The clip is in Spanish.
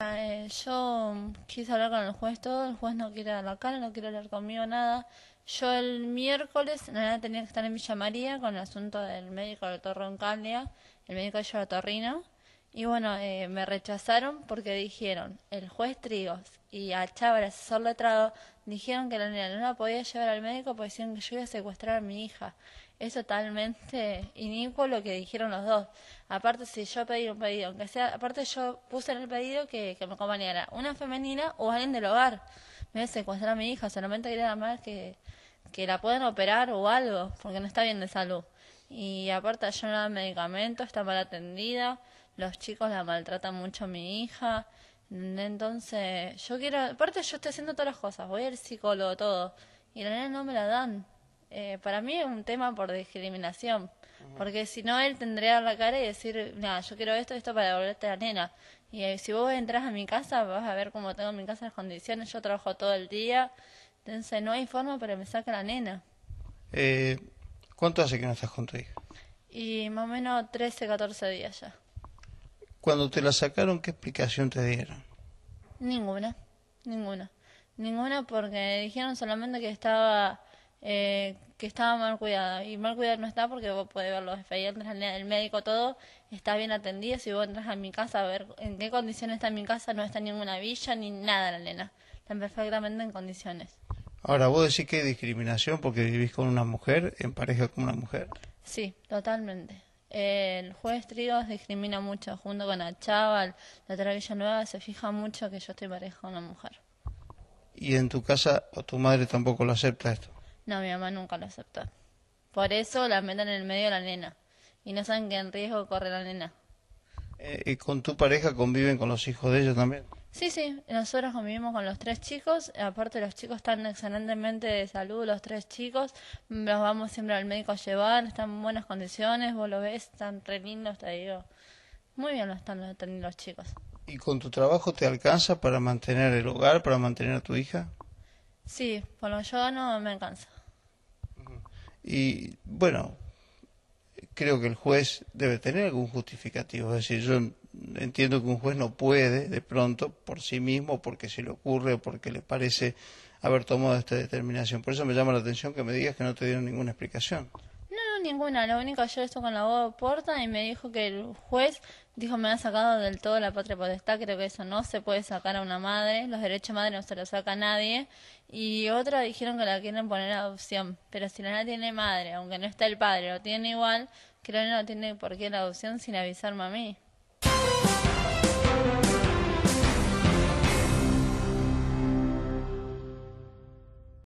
Eh, yo quise hablar con el juez todo, el juez no quiere la cara, no quiere hablar conmigo nada. Yo el miércoles tenía que estar en Villa María con el asunto del médico de Torroncalia, el médico de Torrino y bueno, eh, me rechazaron porque dijeron, el juez Trigos y al chaval asesor letrado, dijeron que la niña no la podía llevar al médico porque decían que yo iba a secuestrar a mi hija. Es totalmente inicuo lo que dijeron los dos. Aparte, si yo pedí un pedido, aunque sea, aparte yo puse en el pedido que, me acompañara una femenina o alguien del hogar. Me a secuestrar a mi hija, solamente quería más que, que la puedan operar o algo, porque no está bien de salud. Y aparte, yo no da medicamento, está mal atendida los chicos la maltratan mucho a mi hija. Entonces, yo quiero, aparte yo estoy haciendo todas las cosas, voy al psicólogo, todo, y la nena no me la dan. Eh, para mí es un tema por discriminación, porque si no él tendría la cara y decir, nada, yo quiero esto, esto para devolverte a la nena. Y eh, si vos entras a mi casa, vas a ver cómo tengo en mi casa las condiciones, yo trabajo todo el día, entonces no hay forma para que me saque la nena. Eh, ¿Cuánto hace que no estás con tu hija? Y más o menos 13, 14 días ya. Cuando te la sacaron, ¿qué explicación te dieron? Ninguna, ninguna. Ninguna porque dijeron solamente que estaba eh, que estaba mal cuidada. Y mal cuidada no está porque vos podés ver los expedientes, el médico, todo está bien atendido. Si vos entras a mi casa a ver en qué condiciones está mi casa, no está ninguna villa ni nada la nena. Están perfectamente en condiciones. Ahora, vos decís que hay discriminación porque vivís con una mujer, en pareja con una mujer. Sí, totalmente. El juez Trigos discrimina mucho, junto con la chaval, la Travilla Nueva, se fija mucho que yo estoy pareja a una mujer. ¿Y en tu casa o tu madre tampoco lo acepta esto? No, mi mamá nunca lo acepta. Por eso la meten en el medio de la nena. Y no saben que en riesgo corre la nena. Eh, ¿Y con tu pareja conviven con los hijos de ella también? Sí, sí, nosotros convivimos con los tres chicos, aparte los chicos están excelentemente de salud, los tres chicos, los vamos siempre al médico a llevar, están en buenas condiciones, vos lo ves, están re lindos, te digo. Muy bien lo están los, los chicos. ¿Y con tu trabajo te alcanza para mantener el hogar, para mantener a tu hija? Sí, por lo que yo no me alcanza. Y bueno, creo que el juez debe tener algún justificativo, es decir, yo entiendo que un juez no puede, de pronto, por sí mismo, porque se le ocurre o porque le parece haber tomado esta determinación. Por eso me llama la atención que me digas que no te dieron ninguna explicación. No, no, ninguna. Lo único, yo estuve con la abogada Porta y me dijo que el juez dijo me ha sacado del todo la patria potestad. Creo que eso no se puede sacar a una madre. Los derechos de madre no se los saca a nadie. Y otra dijeron que la quieren poner a adopción. Pero si la tiene madre, aunque no está el padre, lo tiene igual, creo que no tiene por qué la adopción sin avisarme a mí.